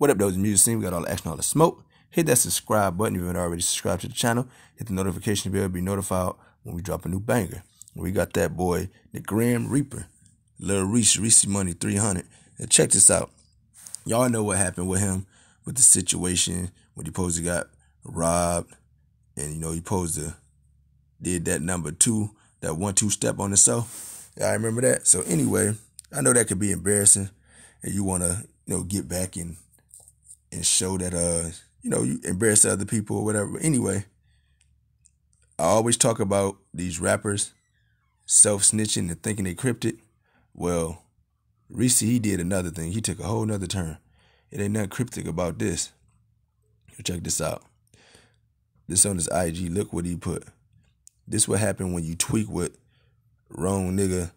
What up, those music scene? We got all the action, all the smoke. Hit that subscribe button if you haven't already subscribed to the channel. Hit the notification bell to be notified when we drop a new banger. We got that boy, the Grim Reaper, Lil Reese, Reese Money 300. And check this out. Y'all know what happened with him, with the situation when he posed got robbed, and you know he posed to did that number two, that one two step on the Yeah, I remember that. So anyway, I know that could be embarrassing, and you want to you know get back and and show that uh you know you embarrass other people or whatever. anyway, I always talk about these rappers self snitching and thinking they cryptic. Well, Reese he did another thing. He took a whole nother turn. It ain't nothing cryptic about this. Check this out. This on his IG. Look what he put. This what happen when you tweak with wrong nigga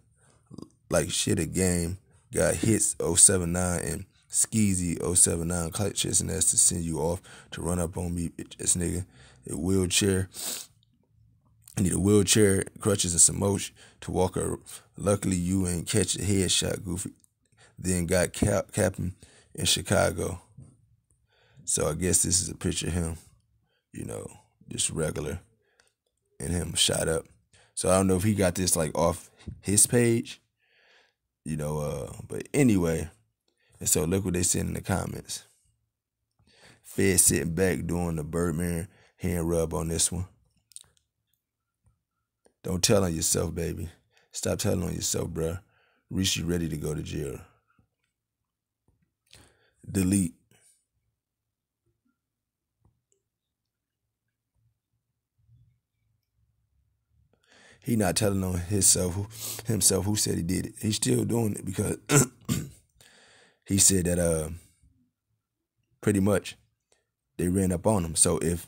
like shit a game. Got hits 079 and Skeezy079 Clout Chasing ass to send you off to run up on me, bitch ass nigga. A wheelchair. I need a wheelchair, crutches, and some motion to walk her. Luckily, you ain't catch a headshot, Goofy. Then got cap- capping in Chicago. So I guess this is a picture of him, you know, just regular, and him shot up. So I don't know if he got this like off his page, you know. Uh, but anyway. And so look what they said in the comments. Fed sitting back doing the Birdman hand rub on this one. Don't tell on yourself, baby. Stop telling on yourself, bruh. Rishi ready to go to jail. Delete. He not telling on himself himself who said he did it. He's still doing it because he said that uh pretty much they ran up on him. So if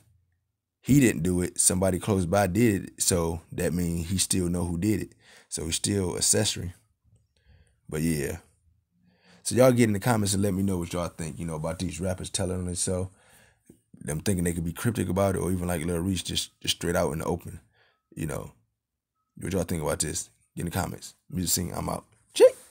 he didn't do it, somebody close by did it. So that means he still know who did it. So he's still accessory. But yeah. So y'all get in the comments and let me know what y'all think, you know, about these rappers telling on themselves. Them thinking they could be cryptic about it or even like Lil Reach just, just straight out in the open. You know. What y'all think about this? Get in the comments. Music scene. I'm out. Check.